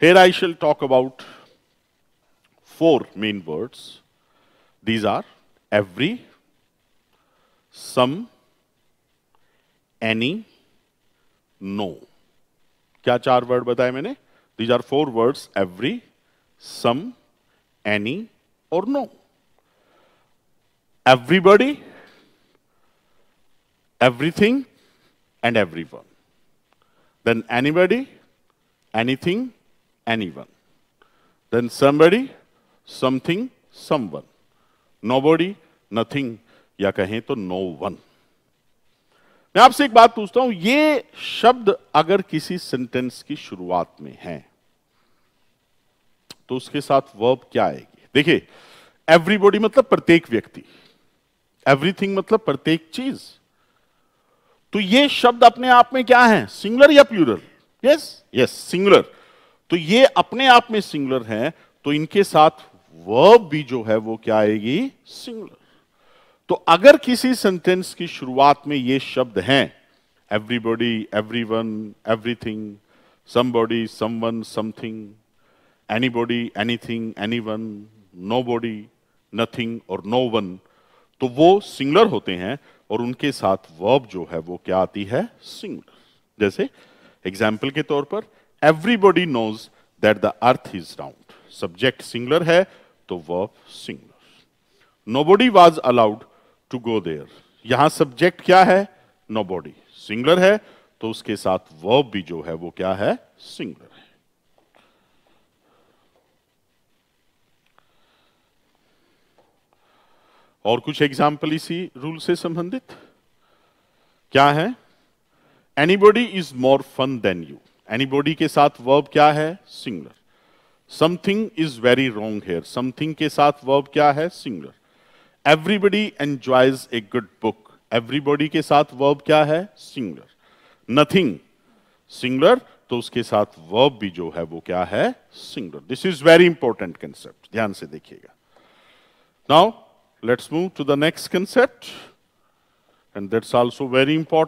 Here I shall talk about four main words. These are every, some, any, no. Kya char word bataye maine? These are four words, every, some, any, or no. Everybody, everything, and everyone. Then anybody, anything, anyone. Then somebody, something, someone. Nobody, nothing, या कहें तो no one मैं आपसे एक बात पूछता हूं ये शब्द अगर किसी सेंटेंस की शुरुआत में है तो उसके साथ वर्ब क्या आएगी देखिए एवरीबॉडी मतलब प्रत्येक व्यक्ति एवरीथिंग मतलब प्रत्येक चीज तो ये शब्द अपने आप में क्या है सिंगुलर या प्यूरल यस यस सिंगुलर तो ये अपने आप में सिंगुलर है तो इनके साथ वर्ब भी जो है वो क्या आएगी सिंगुलर तो अगर किसी सेंटेंस की शुरुआत में ये शब्द हैं everybody everyone everything somebody someone something anybody anything anyone nobody nothing और नो वन तो वो सिंगुलर होते हैं और उनके साथ वर्ब जो है वो क्या आती है सिंगुलर जैसे एग्जाम्पल के तौर पर everybody knows that the earth is round subject singular है तो verb know nobody was allowed to go there यहां सब्जेक्ट क्या है नोबॉडी सिंगलर है तो उसके साथ वर्ब भी जो है वो क्या है सिंगलर है और कुछ एग्जाम्पल इसी रूल से संबंधित क्या है anybody is more fun than you anybody के साथ वर्ब क्या है singular something is very wrong here something के साथ वर्ब क्या है singular everybody enjoys a good book everybody के साथ वर्ब क्या है सिंगलर नथिंग सिंगलर तो उसके साथ वर्ब भी जो है वो क्या है singular this is very important concept ध्यान से देखिएगा now let's move to the next concept and that's also very important